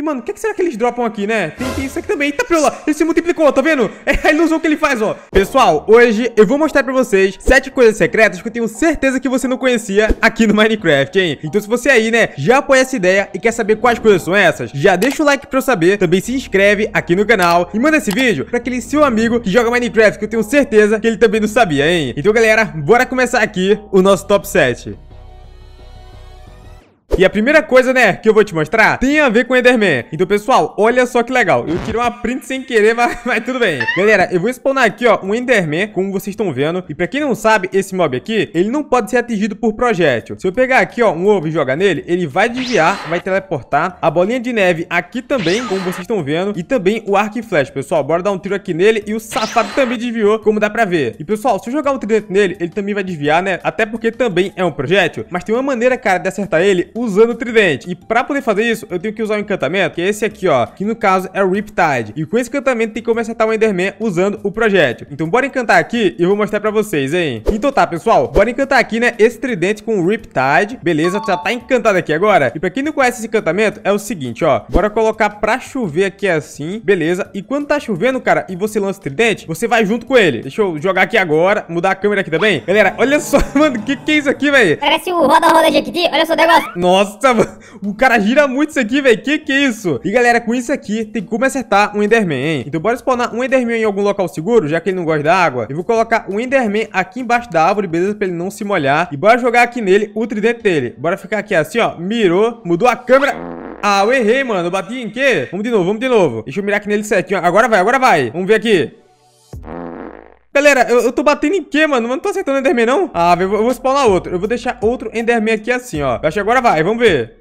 E, mano, o que, é que, será que eles dropam aqui, né? Tem, tem isso aqui também. Eita, pelo lá, ele se multiplicou, tá vendo? É a ilusão que ele faz, ó. Pessoal, hoje eu vou mostrar pra vocês sete coisas secretas que eu tenho certeza que você não conhecia aqui no Minecraft, hein? Então, se você aí, né, já apoia essa ideia e quer saber quais coisas são essas, já deixa o like pra eu saber. Também se inscreve aqui no canal e manda esse vídeo pra aquele seu amigo que joga Minecraft, que eu tenho certeza que ele também não sabia, hein? Então, galera, bora começar aqui o nosso top 7. E a primeira coisa, né, que eu vou te mostrar tem a ver com o Enderman. Então, pessoal, olha só que legal. Eu tirei uma print sem querer, mas, mas tudo bem. Galera, eu vou spawnar aqui, ó, um Enderman, como vocês estão vendo. E pra quem não sabe, esse mob aqui, ele não pode ser atingido por projétil. Se eu pegar aqui, ó, um ovo e jogar nele, ele vai desviar, vai teleportar. A bolinha de neve aqui também, como vocês estão vendo. E também o arco e flash, pessoal. Bora dar um tiro aqui nele. E o safado também desviou, como dá pra ver. E, pessoal, se eu jogar um tridente nele, ele também vai desviar, né? Até porque também é um projétil. Mas tem uma maneira, cara, de acertar ele usando usando o tridente. E pra poder fazer isso, eu tenho que usar um encantamento, que é esse aqui, ó. Que no caso é o Riptide. E com esse encantamento tem como acertar o Enderman usando o projétil. Então bora encantar aqui e eu vou mostrar pra vocês, hein. Então tá, pessoal. Bora encantar aqui, né, esse tridente com o Riptide. Beleza, já tá encantado aqui agora. E pra quem não conhece esse encantamento, é o seguinte, ó. Bora colocar pra chover aqui assim, beleza. E quando tá chovendo, cara, e você lança o tridente, você vai junto com ele. Deixa eu jogar aqui agora, mudar a câmera aqui também. Galera, olha só, mano, que que é isso aqui, velho? Parece o roda-roda de aqui, olha só o negócio. Nossa. Nossa, O cara gira muito isso aqui, velho. Que que é isso? E, galera, com isso aqui, tem como acertar um Enderman, hein? Então, bora spawnar um Enderman em algum local seguro, já que ele não gosta da água. E vou colocar um Enderman aqui embaixo da árvore, beleza? Pra ele não se molhar. E bora jogar aqui nele o tridente dele. Bora ficar aqui assim, ó. Mirou, mudou a câmera... Ah, eu errei, mano. Eu bati em quê? Vamos de novo, vamos de novo. Deixa eu mirar aqui nele certinho. Agora vai, agora vai. Vamos ver aqui. Galera, eu, eu, tô batendo em quê, mano? Mas não tô acertando Enderman, não? Ah, eu, eu vou spawnar outro. Eu vou deixar outro Enderman aqui assim, ó. Eu acho que agora vai, vamos ver.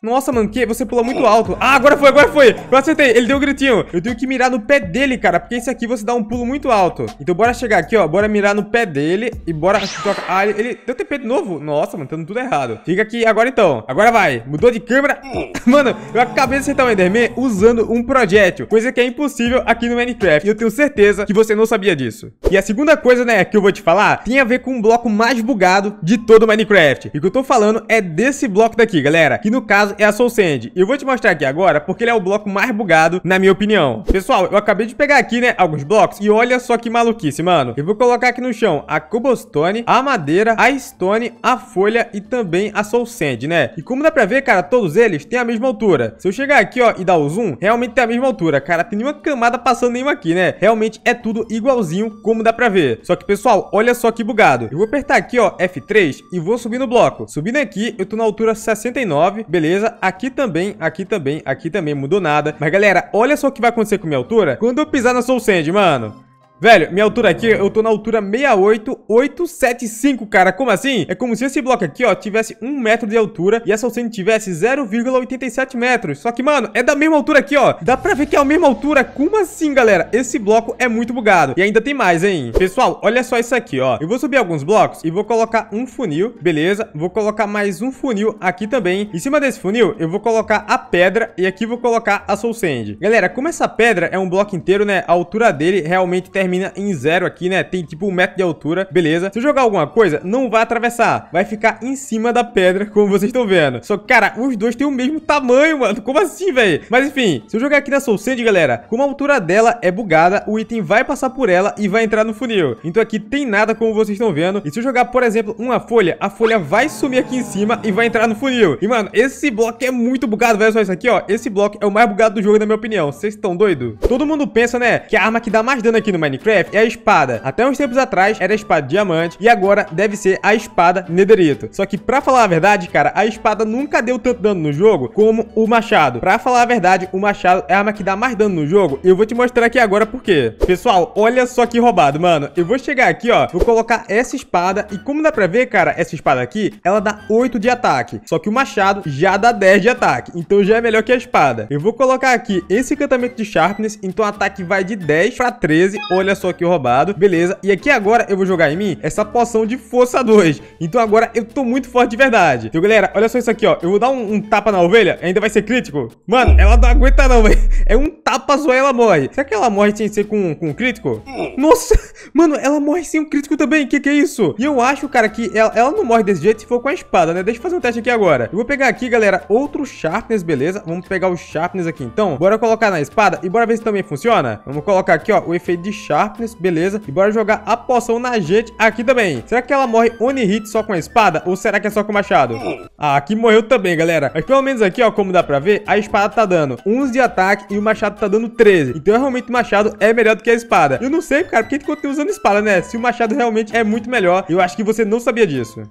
Nossa, mano, que? Você pula muito alto. Ah, agora foi, agora foi. Eu acertei. Ele deu um gritinho. Eu tenho que mirar no pé dele, cara, porque esse aqui você dá um pulo muito alto. Então bora chegar aqui, ó. Bora mirar no pé dele e bora... Ah, ele, ele... deu TP de novo? Nossa, mano, tá dando tudo errado. Fica aqui agora então. Agora vai. Mudou de câmera. Mano, eu acabei de acertar o Enderman usando um projétil, coisa que é impossível aqui no Minecraft. E eu tenho certeza que você não sabia disso. E a segunda coisa, né, que eu vou te falar, tem a ver com um bloco mais bugado de todo o Minecraft. E o que eu tô falando é desse bloco daqui, galera, que no caso caso é a Soul Sand. E eu vou te mostrar aqui agora porque ele é o bloco mais bugado, na minha opinião. Pessoal, eu acabei de pegar aqui, né, alguns blocos e olha só que maluquice, mano. Eu vou colocar aqui no chão a cobblestone, a madeira, a stone, a folha e também a Soul Sand, né? E como dá pra ver, cara, todos eles têm a mesma altura. Se eu chegar aqui, ó, e dar o zoom, realmente tem a mesma altura, cara. Tem nenhuma camada passando nenhuma aqui, né? Realmente é tudo igualzinho, como dá pra ver. Só que, pessoal, olha só que bugado. Eu vou apertar aqui, ó, F3 e vou subir no bloco. Subindo aqui, eu tô na altura 69, beleza? beleza? Aqui também, aqui também, aqui também mudou nada. Mas, galera, olha só o que vai acontecer com minha altura quando eu pisar na Soul Sand, mano. Velho, minha altura aqui, eu tô na altura 68875, cara. Como assim? É como se esse bloco aqui, ó, tivesse 1 metro de altura e essa sand tivesse 0,87 metros. Só que, mano, é da mesma altura aqui, ó. Dá pra ver que é a mesma altura. Como assim, galera? Esse bloco é muito bugado. E ainda tem mais, hein? Pessoal, olha só isso aqui, ó. Eu vou subir alguns blocos e vou colocar um funil, beleza? Vou colocar mais um funil aqui também. Em cima desse funil, eu vou colocar a pedra e aqui vou colocar a soul sand. Galera, como essa pedra é um bloco inteiro, né? A altura dele realmente termina termina em zero aqui, né? Tem tipo um metro de altura, beleza. Se eu jogar alguma coisa, não vai atravessar. Vai ficar em cima da pedra, como vocês estão vendo. Só que, cara, os dois têm o mesmo tamanho, mano. Como assim, velho? Mas enfim, se eu jogar aqui na Soul Sand, galera, como a altura dela é bugada, o item vai passar por ela e vai entrar no funil. Então aqui tem nada, como vocês estão vendo. E se eu jogar, por exemplo, uma folha, a folha vai sumir aqui em cima e vai entrar no funil. E, mano, esse bloco é muito bugado, velho. Só isso aqui, ó. Esse bloco é o mais bugado do jogo, na minha opinião. Vocês estão doidos? Todo mundo pensa, né, que a arma que dá mais dano aqui no Minecraft Minecraft é a espada. Até uns tempos atrás era a espada diamante e agora deve ser a espada nederito. Só que pra falar a verdade, cara, a espada nunca deu tanto dano no jogo como o machado. Pra falar a verdade, o machado é a arma que dá mais dano no jogo e eu vou te mostrar aqui agora por quê. Pessoal, olha só que roubado, mano. Eu vou chegar aqui, ó, vou colocar essa espada e como dá pra ver, cara, essa espada aqui, ela dá 8 de ataque. Só que o machado já dá 10 de ataque, então já é melhor que a espada. Eu vou colocar aqui esse encantamento de sharpness, então o ataque vai de 10 pra 13, olha olha só aqui roubado. Beleza. E aqui agora eu vou jogar em mim essa poção de força 2. Então agora eu tô muito forte de verdade. Então, galera, olha só isso aqui, ó. Eu vou dar um, um tapa na ovelha, ainda vai ser crítico. Mano, ela não aguenta não, velho. É um tapa só ela morre. Será que ela morre sem ser com, com um crítico? Nossa, mano, ela morre sem um crítico também. Que que é isso? E eu acho, cara, que ela, ela não morre desse jeito se for com a espada, né? Deixa eu fazer um teste aqui agora. Eu vou pegar aqui, galera, outro sharpness, beleza? Vamos pegar o sharpness aqui, então. Bora colocar na espada e bora ver se também funciona. Vamos colocar aqui, ó, o efeito de sharpness Sharpness, beleza. E bora jogar a poção na gente aqui também. Será que ela morre One Hit só com a espada? Ou será que é só com o machado? Ah, aqui morreu também, galera. Mas pelo menos aqui, ó, como dá pra ver, a espada tá dando 11 de ataque e o machado tá dando 13. Então, realmente, o machado é melhor do que a espada. Eu não sei, cara, por que tô usando espada, né? Se o machado realmente é muito melhor, eu acho que você não sabia disso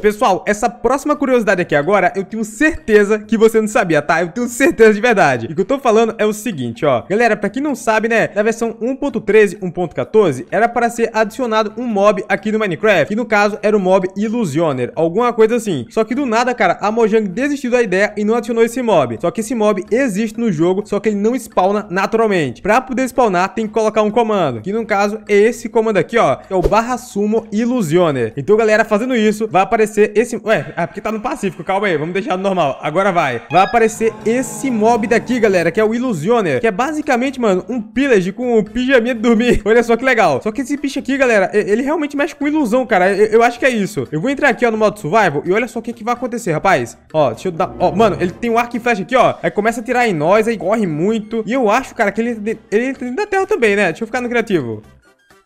pessoal, essa próxima curiosidade aqui agora, eu tenho certeza que você não sabia, tá? Eu tenho certeza de verdade. E o que eu tô falando é o seguinte, ó. Galera, pra quem não sabe, né, na versão 1.13, 1.14, era para ser adicionado um mob aqui no Minecraft, que no caso era o mob Illusioner, alguma coisa assim. Só que do nada, cara, a Mojang desistiu da ideia e não adicionou esse mob. Só que esse mob existe no jogo, só que ele não spawna naturalmente. Pra poder spawnar, tem que colocar um comando, que no caso é esse comando aqui, ó, é o barra sumo Illusioner. Então, galera, fazendo isso, vai aparecer aparecer esse... Ué, é porque tá no Pacífico, calma aí, vamos deixar no normal. Agora vai. Vai aparecer esse mob daqui, galera, que é o Illusioner, que é basicamente, mano, um pillage com um pijaminha de dormir. Olha só que legal. Só que esse bicho aqui, galera, ele realmente mexe com ilusão, cara. Eu, eu acho que é isso. Eu vou entrar aqui, ó, no modo survival e olha só o que, que vai acontecer, rapaz. Ó, deixa eu dar... Ó, mano, ele tem um arco e flecha aqui, ó. Aí começa a tirar em nós, aí corre muito. E eu acho, cara, que ele, ele entra dentro da terra também, né? Deixa eu ficar no criativo.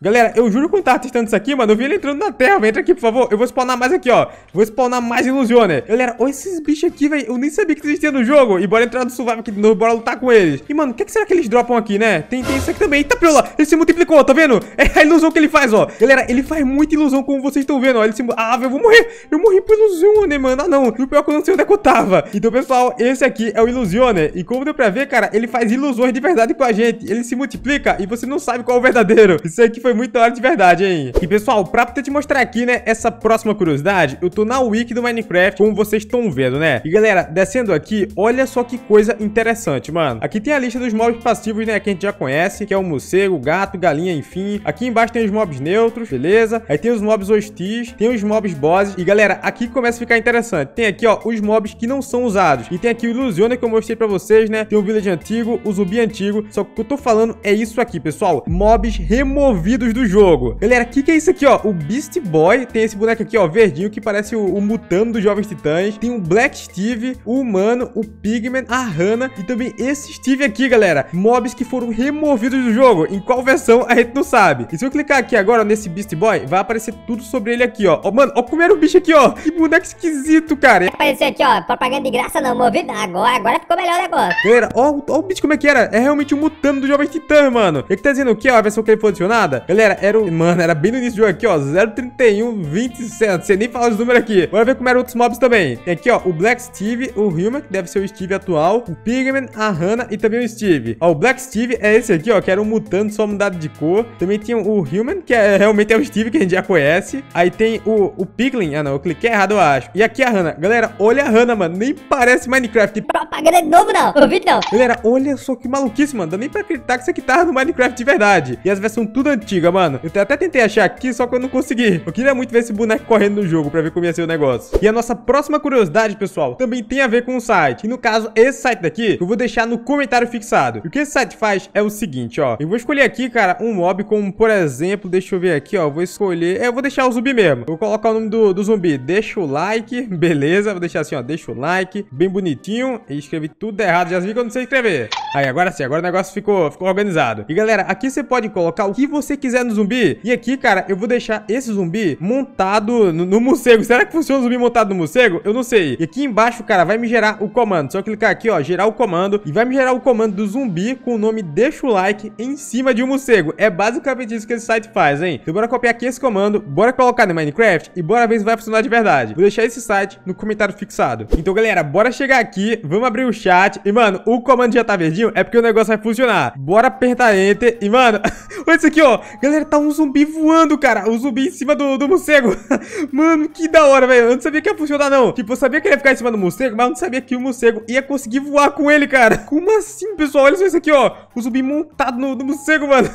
Galera, eu juro que eu tava testando isso aqui, mano, eu vi ele entrando na terra, velho. Entra aqui, por favor. Eu vou spawnar mais aqui, ó. Vou spawnar mais ilusioner. Galera, olha esses bichos aqui, velho. Eu nem sabia que existia no jogo. E bora entrar no survival aqui de novo, bora lutar com eles. E, mano, o que, é que, será que eles dropam aqui, né? Tem, tem isso aqui também. Eita, lá. ele se multiplicou, tá vendo? É a ilusão que ele faz, ó. Galera, ele faz muita ilusão, como vocês estão vendo, ó. Ele se... Ah, velho, eu vou morrer. Eu morri por ilusioner, mano. Ah, não. E o pior é que eu não sei onde é que eu tava. Então, pessoal, esse aqui é o ilusioner. E como deu pra ver, cara, ele faz ilusões de verdade com a gente. Ele se multiplica e você não sabe qual é o verdadeiro. Isso aqui foi muito da hora de verdade, hein? E, pessoal, pra poder te mostrar aqui, né, essa próxima curiosidade, eu tô na Wiki do Minecraft, como vocês estão vendo, né? E, galera, descendo aqui, olha só que coisa interessante, mano. Aqui tem a lista dos mobs passivos, né, que a gente já conhece, que é o morcego, gato, galinha, enfim. Aqui embaixo tem os mobs neutros, beleza? Aí tem os mobs hostis, tem os mobs bosses. E, galera, aqui começa a ficar interessante. Tem aqui, ó, os mobs que não são usados. E tem aqui o Ilusiona que eu mostrei pra vocês, né? Tem o Village Antigo, o Zumbi Antigo. Só que o que eu tô falando é isso aqui, pessoal. Mobs removidos do jogo. Galera, o que, que é isso aqui, ó? O Beast Boy, tem esse boneco aqui, ó, verdinho, que parece o, o Mutano dos Jovens Titãs. Tem o Black Steve, o Humano, o Pigman, a Hannah e também esse Steve aqui, galera. Mobs que foram removidos do jogo. Em qual versão, a gente não sabe. E se eu clicar aqui agora nesse Beast Boy, vai aparecer tudo sobre ele aqui, ó. ó mano, ó como era o bicho aqui, ó. Que boneco esquisito, cara. Apareceu aqui, ó, propaganda de graça não, movido agora, agora ficou melhor o negócio. Galera, ó, ó o bicho como é que era. É realmente o um Mutano dos Jovens Titãs, mano. Ele tá dizendo o que, ó, a versão que ele foi adicionada? Galera, era o... Mano, era bem no início do jogo aqui, ó. 031, 27. Você nem falar os números aqui. Bora ver como eram outros mobs também. Tem aqui, ó, o Black Steve, o Human, que deve ser o Steve atual, o Pigman, a Hannah e também o Steve. Ó, o Black Steve é esse aqui, ó, que era um mutante só mudado de cor. Também tinha o Human, que é, realmente é o Steve, que a gente já conhece. Aí tem o, o Piglin. Ah, não, eu cliquei errado, eu acho. E aqui a Hannah. Galera, olha a Hannah, mano. Nem parece Minecraft. Propaganda de é novo, não. Ô, não Galera, olha só que maluquice, mano. Dá nem pra acreditar que isso aqui tá no Minecraft de verdade. E as versões tudo antigas antiga, mano. Eu até tentei achar aqui, só que eu não consegui. Eu queria muito ver esse boneco correndo no jogo pra ver como ia ser o negócio. E a nossa próxima curiosidade, pessoal, também tem a ver com o site. E no caso, esse site daqui, eu vou deixar no comentário fixado. E o que esse site faz é o seguinte, ó. Eu vou escolher aqui, cara, um mob como, por exemplo, deixa eu ver aqui, ó. Vou escolher... É, eu vou deixar o zumbi mesmo. Eu vou colocar o nome do, do zumbi. Deixa o like, beleza. Vou deixar assim, ó. Deixa o like, bem bonitinho. E escrevi tudo errado. Já vi que eu não sei escrever. Aí, agora sim. Agora o negócio ficou, ficou organizado. E, galera, aqui você pode colocar o que você quer quiser no zumbi. E aqui, cara, eu vou deixar esse zumbi montado no, no morcego. Será que funciona o zumbi montado no morcego? Eu não sei. E aqui embaixo, cara, vai me gerar o comando. Só clicar aqui, ó, gerar o comando. E vai me gerar o comando do zumbi com o nome deixa o like em cima de um morcego. É basicamente isso que esse site faz, hein? Então bora copiar aqui esse comando, bora colocar no Minecraft e bora ver se vai funcionar de verdade. Vou deixar esse site no comentário fixado. Então, galera, bora chegar aqui, vamos abrir o chat. E, mano, o comando já tá verdinho, é porque o negócio vai funcionar. Bora apertar Enter e, mano, olha isso aqui, ó. Galera, tá um zumbi voando, cara. O zumbi em cima do, do morcego. Mano, que da hora, velho. Eu não sabia que ia funcionar, não. Tipo, eu sabia que ele ia ficar em cima do morcego, mas eu não sabia que o morcego ia conseguir voar com ele, cara. Como assim, pessoal? Olha só isso aqui, ó. O zumbi montado no, no morcego, mano.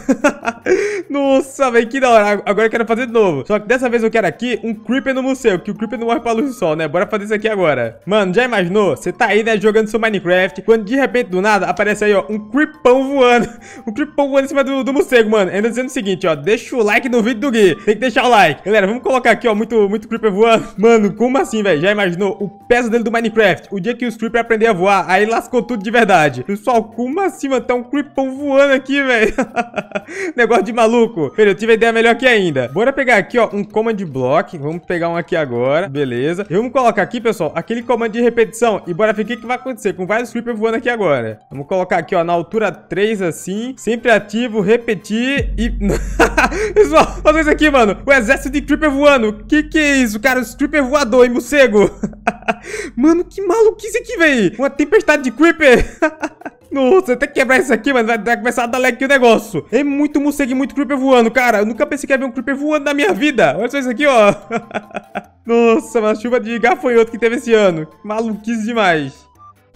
Nossa, velho, que da hora. Agora eu quero fazer de novo. Só que dessa vez eu quero aqui um creeper no morcego, que o creeper não morre pra luz do sol, né? Bora fazer isso aqui agora. Mano, já imaginou? Você tá aí, né, jogando seu Minecraft, quando de repente, do nada, aparece aí, ó, um creepão voando. um creepão voando em cima do, do morcego, mano. Ainda dizendo o seguinte seguinte, ó. Deixa o like no vídeo do Gui. Tem que deixar o like. Galera, vamos colocar aqui, ó, muito, muito Creeper voando. Mano, como assim, velho? Já imaginou o peso dele do Minecraft? O dia que os Creeper aprender a voar, aí lascou tudo de verdade. Pessoal, como assim, mano? Tá um Creepão voando aqui, velho. Negócio de maluco. Pera, eu tive a ideia melhor aqui ainda. Bora pegar aqui, ó, um command block. Vamos pegar um aqui agora. Beleza. E vamos colocar aqui, pessoal, aquele comando de repetição. E bora ver o que, que vai acontecer com vários Creeper voando aqui agora. Vamos colocar aqui, ó, na altura 3, assim. Sempre ativo, repetir e... Pessoal, olha isso aqui, mano. O exército de Creeper voando. Que que é isso, cara? Os Creeper voador, hein, mocego. mano, que maluquice aqui, véi. Uma tempestade de Creeper. Nossa, até quebrar isso aqui, mano. Vai, vai começar a dar lag aqui o negócio. É muito mocego, e muito Creeper voando, cara. Eu nunca pensei que ia ver um Creeper voando na minha vida. Olha só isso aqui, ó. Nossa, uma chuva de gafanhoto que teve esse ano. Maluquice demais.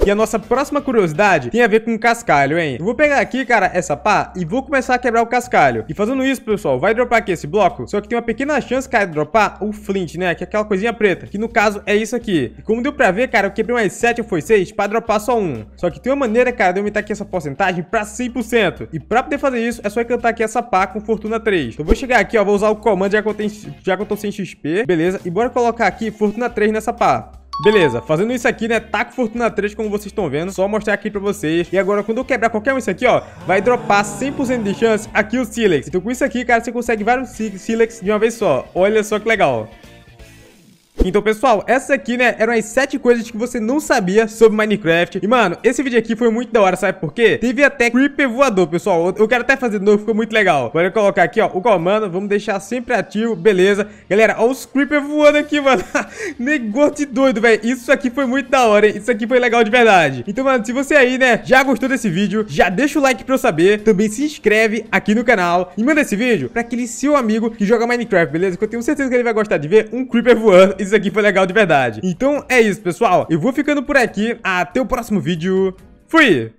E a nossa próxima curiosidade tem a ver com cascalho, hein? Eu vou pegar aqui, cara, essa pá e vou começar a quebrar o cascalho. E fazendo isso, pessoal, vai dropar aqui esse bloco. Só que tem uma pequena chance, cara, de dropar o flint, né? Que é aquela coisinha preta. Que no caso é isso aqui. E como deu pra ver, cara, eu quebrei umas 7 ou foi 6 pra dropar só um. Só que tem uma maneira, cara, de aumentar aqui essa porcentagem pra 100%. E pra poder fazer isso, é só encantar aqui essa pá com fortuna 3. Então vou chegar aqui, ó, vou usar o comando já que eu, tenho, já que eu tô sem XP. Beleza? E bora colocar aqui fortuna 3 nessa pá. Beleza, fazendo isso aqui, né, Tá com Fortuna 3, como vocês estão vendo, só mostrar aqui pra vocês. E agora, quando eu quebrar qualquer um isso aqui, ó, vai dropar 100% de chance aqui o Silex. Então, com isso aqui, cara, você consegue vários Silex de uma vez só. Olha só que legal. Então, pessoal, essa aqui, né, eram as 7 coisas que você não sabia sobre Minecraft. E, mano, esse vídeo aqui foi muito da hora, sabe por quê? Teve até Creeper voador, pessoal. Eu quero até fazer de novo, ficou muito legal. Bora colocar aqui, ó, o comando. Vamos deixar sempre ativo, beleza. Galera, ó os Creeper voando aqui, mano. Negócio de doido, velho. Isso aqui foi muito da hora, hein? Isso aqui foi legal de verdade. Então, mano, se você aí, né, já gostou desse vídeo, já deixa o like pra eu saber. Também se inscreve aqui no canal e manda esse vídeo pra aquele seu amigo que joga Minecraft, beleza? Que eu tenho certeza que ele vai gostar de ver um Creeper voando. Isso isso aqui foi legal de verdade. Então é isso, pessoal. Eu vou ficando por aqui. Até o próximo vídeo. Fui!